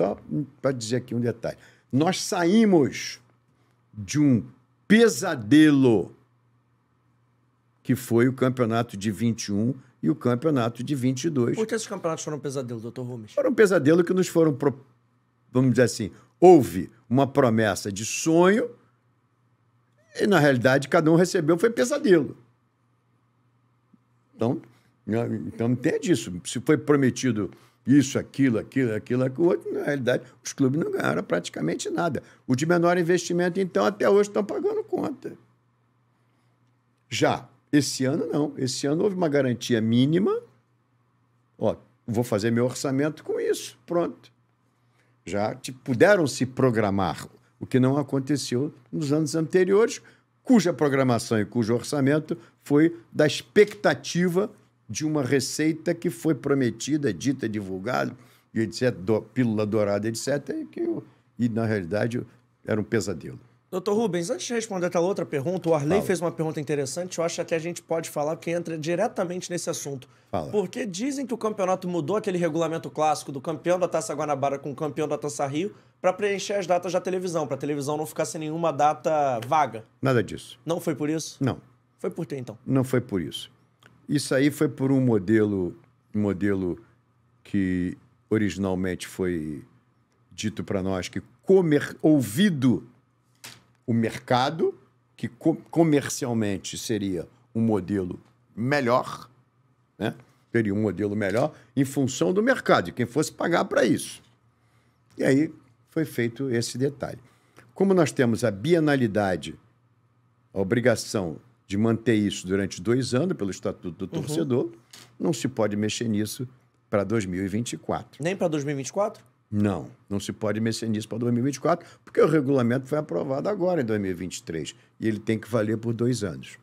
Só para dizer aqui um detalhe. Nós saímos de um pesadelo que foi o campeonato de 21 e o campeonato de 22. Por que esses campeonatos foram um pesadelo, doutor Rumes? Foram um pesadelo que nos foram, pro... vamos dizer assim, houve uma promessa de sonho e, na realidade, cada um recebeu foi pesadelo. Então, né, então entende isso. Se foi prometido isso, aquilo, aquilo, aquilo, aquilo, outro. Na realidade, os clubes não ganharam praticamente nada. O de menor investimento, então, até hoje estão pagando conta. Já esse ano, não. Esse ano houve uma garantia mínima. Ó, vou fazer meu orçamento com isso. Pronto. Já te, puderam se programar, o que não aconteceu nos anos anteriores, cuja programação e cujo orçamento foi da expectativa de uma receita que foi prometida, dita, divulgada, e etc., do, pílula dourada, etc., e, que eu, e na realidade era um pesadelo. Doutor Rubens, antes de responder aquela outra pergunta, o Arley Fala. fez uma pergunta interessante, eu acho que a gente pode falar, porque entra diretamente nesse assunto. Fala. Porque dizem que o campeonato mudou aquele regulamento clássico do campeão da Taça Guanabara com o campeão da Taça Rio para preencher as datas da televisão, para a televisão não ficar sem nenhuma data vaga. Nada disso. Não foi por isso? Não. Foi por quê, então? Não foi por isso. Isso aí foi por um modelo, modelo que originalmente foi dito para nós que comer, ouvido o mercado, que co comercialmente seria um modelo melhor, né? teria um modelo melhor em função do mercado, de quem fosse pagar para isso. E aí foi feito esse detalhe. Como nós temos a bienalidade, a obrigação de manter isso durante dois anos pelo Estatuto do uhum. Torcedor. Uhum. Não se pode mexer nisso para 2024. Nem para 2024? Não, não se pode mexer nisso para 2024, porque o regulamento foi aprovado agora, em 2023, e ele tem que valer por dois anos.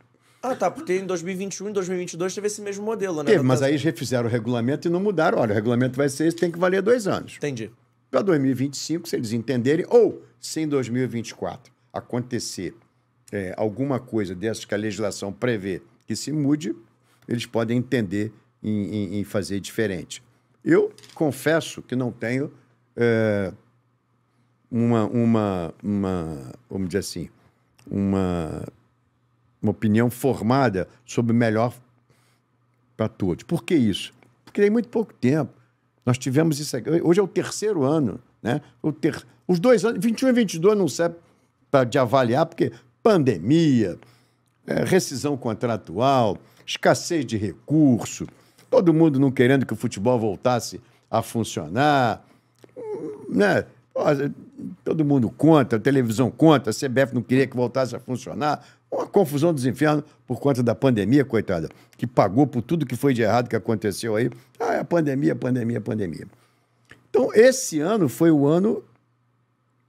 Ah, tá, porque em 2021 e 2022 teve esse mesmo modelo, né? Teve, mas aí refizeram o regulamento e não mudaram. Olha, o regulamento vai ser esse, tem que valer dois anos. Entendi. Para 2025, se eles entenderem, ou se em 2024 acontecer é, alguma coisa dessas que a legislação prevê que se mude, eles podem entender em, em, em fazer diferente. Eu confesso que não tenho é, uma, uma, uma, vamos dizer assim, uma, uma opinião formada sobre o melhor para todos. Por que isso? Porque tem muito pouco tempo. Nós tivemos isso aqui. Hoje é o terceiro ano. Né? O ter... Os dois anos, 21 e 22, não serve para de avaliar, porque pandemia, é, rescisão contratual, escassez de recurso, todo mundo não querendo que o futebol voltasse a funcionar, né? Todo mundo conta a televisão conta a CBF não queria que voltasse a funcionar. Uma confusão dos infernos por conta da pandemia, coitada, que pagou por tudo que foi de errado que aconteceu aí. Ah, a é pandemia, pandemia, pandemia. Então, esse ano foi o ano.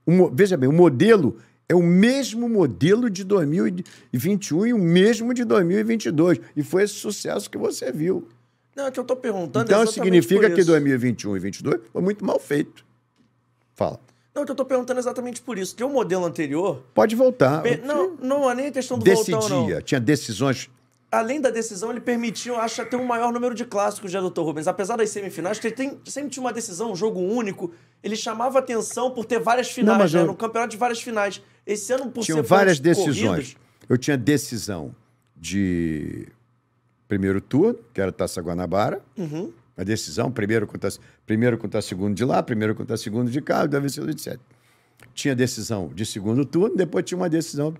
Um, veja bem, o modelo é o mesmo modelo de 2021 e o mesmo de 2022. E foi esse sucesso que você viu. Não, é que eu estou perguntando. Então significa que 2021 e 2022 foi muito mal feito. Fala. Não, é que eu estou perguntando exatamente por isso. Que o modelo anterior. Pode voltar. Não, não é nem a questão do Decidia. voltar. Decidia. Tinha decisões além da decisão, ele permitiu, acho, ter um maior número de clássicos de Dr. Rubens. Apesar das semifinais, que ele tem, sempre tinha uma decisão, um jogo único, ele chamava atenção por ter várias finais, Não, né? eu... no campeonato de várias finais. Esse ano, por Tinham ser várias decisões. Eu tinha decisão de primeiro turno, que era Taça Guanabara. Uhum. A decisão, primeiro contra, primeiro contra segundo de lá, primeiro contra segundo de cá, da vencedor, etc. Tinha decisão de segundo turno, depois tinha uma decisão.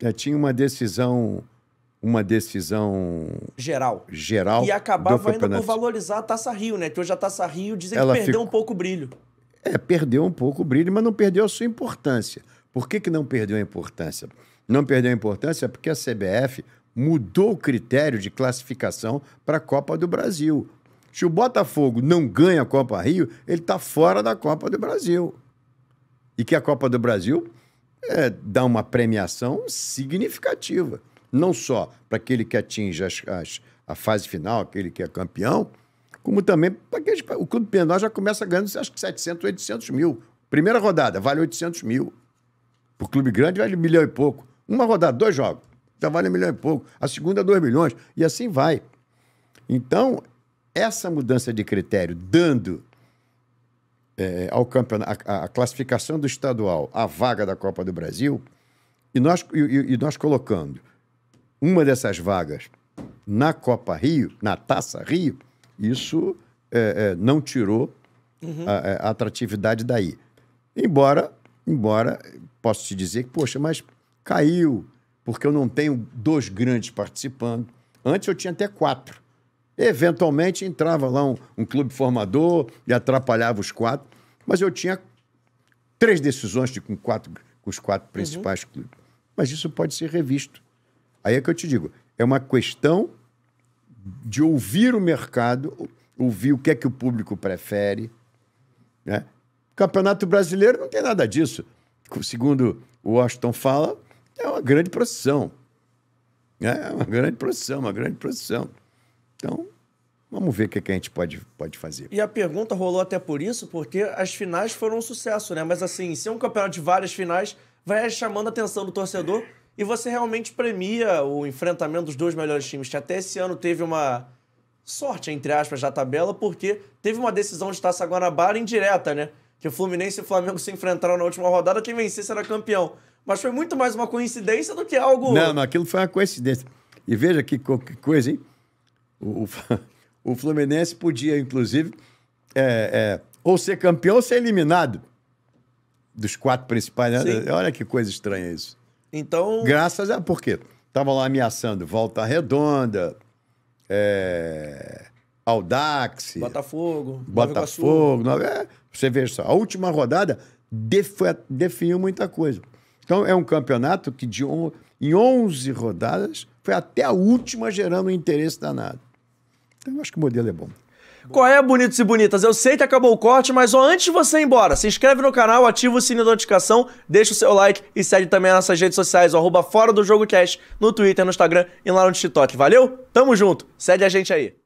Eh, tinha uma decisão uma decisão geral. Geral. E acabava indo por valorizar a Taça Rio, né? Que hoje a Taça Rio dizem Ela que perdeu ficou... um pouco o brilho. É, perdeu um pouco o brilho, mas não perdeu a sua importância. Por que, que não perdeu a importância? Não perdeu a importância porque a CBF mudou o critério de classificação para a Copa do Brasil. Se o Botafogo não ganha a Copa Rio, ele está fora da Copa do Brasil. E que a Copa do Brasil é, dá uma premiação significativa não só para aquele que atinge as, as, a fase final, aquele que é campeão, como também para O Clube Penal já começa ganhando, acho que 700, 800 mil. Primeira rodada, vale 800 mil. Para o Clube Grande, vale um milhão e pouco. Uma rodada, dois jogos, já vale um milhão e pouco. A segunda, dois milhões. E assim vai. Então, essa mudança de critério, dando é, ao campeonato, a, a, classificação do estadual, a vaga da Copa do Brasil, e nós, e, e nós colocando uma dessas vagas na Copa Rio, na Taça Rio, isso é, é, não tirou uhum. a, é, a, atratividade daí. Embora, embora, posso te dizer que, poxa, mas caiu, porque eu não tenho dois grandes participando. Antes eu tinha até quatro. Eventualmente entrava lá um, um clube formador e atrapalhava os quatro, mas eu tinha três decisões de, com, quatro, com os quatro uhum. principais uhum. clubes. Mas isso pode ser revisto. Aí é que eu te digo, é uma questão de ouvir o mercado, ouvir o que é que o público prefere. Né? Campeonato brasileiro não tem nada disso. Segundo o Washington fala, é uma grande procissão. Né? É uma grande procissão, uma grande procissão. Então, Vamos ver o que, é que a gente pode, pode fazer. E a pergunta rolou até por isso, porque as finais foram um sucesso, né? Mas assim, se é um campeonato de várias finais, vai chamando a atenção do torcedor e você realmente premia o enfrentamento dos dois melhores times, que até esse ano teve uma sorte, entre aspas, da tabela, porque teve uma decisão de Taça Guanabara indireta, né? Que o Fluminense e o Flamengo se enfrentaram na última rodada, quem vencesse era campeão. Mas foi muito mais uma coincidência do que algo. Não, não aquilo foi uma coincidência. E veja que, co que coisa, hein? O, o, o, Fluminense podia, inclusive, é, é, ou ser campeão ou ser eliminado dos quatro principais. Né? Olha que coisa estranha isso. Então. Graças a. Por quê? Estavam lá ameaçando Volta Redonda, é... Aldax. Botafogo. Botafogo. Nova... É, você veja só, a última rodada def... definiu muita coisa. Então, é um campeonato que de on... em 11 rodadas foi até a última gerando um interesse danado. Então, eu acho que o modelo é bom. Qual é, bonitos e bonitas? Eu sei que acabou o corte, mas ó, antes de você ir embora, se inscreve no canal, ativa o sininho da notificação, deixa o seu like e segue também as nossas redes sociais, ó, arroba Fora do Jogo Cast, no Twitter, no Instagram e lá no TikTok. Valeu? Tamo junto, segue a gente aí.